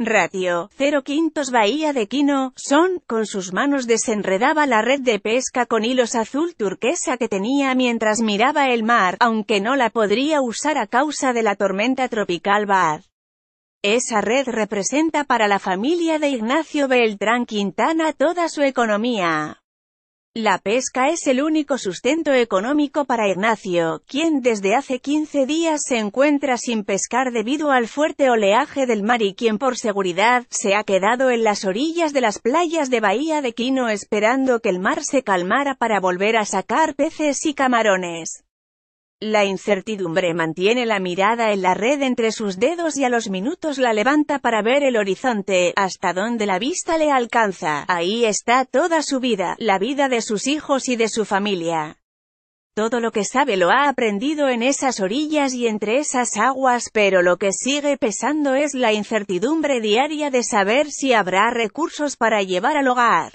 Ratio, cero quintos Bahía de Quino, Son, con sus manos desenredaba la red de pesca con hilos azul turquesa que tenía mientras miraba el mar, aunque no la podría usar a causa de la tormenta tropical Bad. Esa red representa para la familia de Ignacio Beltrán Quintana toda su economía. La pesca es el único sustento económico para Ignacio, quien desde hace 15 días se encuentra sin pescar debido al fuerte oleaje del mar y quien por seguridad se ha quedado en las orillas de las playas de Bahía de Quino esperando que el mar se calmara para volver a sacar peces y camarones. La incertidumbre mantiene la mirada en la red entre sus dedos y a los minutos la levanta para ver el horizonte, hasta donde la vista le alcanza. Ahí está toda su vida, la vida de sus hijos y de su familia. Todo lo que sabe lo ha aprendido en esas orillas y entre esas aguas, pero lo que sigue pesando es la incertidumbre diaria de saber si habrá recursos para llevar al hogar.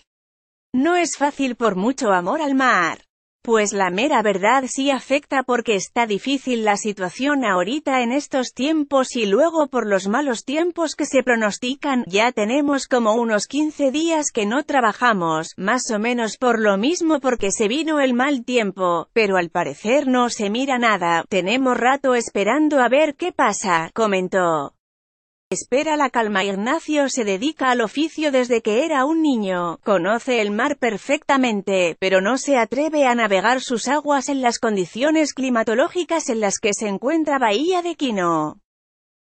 No es fácil por mucho amor al mar. Pues la mera verdad sí afecta porque está difícil la situación ahorita en estos tiempos y luego por los malos tiempos que se pronostican, ya tenemos como unos 15 días que no trabajamos, más o menos por lo mismo porque se vino el mal tiempo, pero al parecer no se mira nada, tenemos rato esperando a ver qué pasa, comentó. Espera la calma Ignacio se dedica al oficio desde que era un niño, conoce el mar perfectamente, pero no se atreve a navegar sus aguas en las condiciones climatológicas en las que se encuentra Bahía de Quino.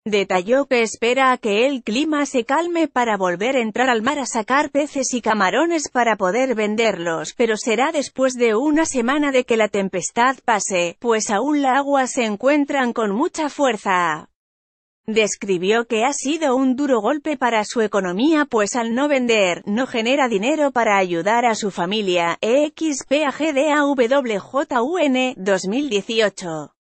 Detalló que espera a que el clima se calme para volver a entrar al mar a sacar peces y camarones para poder venderlos, pero será después de una semana de que la tempestad pase, pues aún la agua se encuentran con mucha fuerza. Describió que ha sido un duro golpe para su economía pues al no vender, no genera dinero para ayudar a su familia, EXPAGDAWJUN, 2018.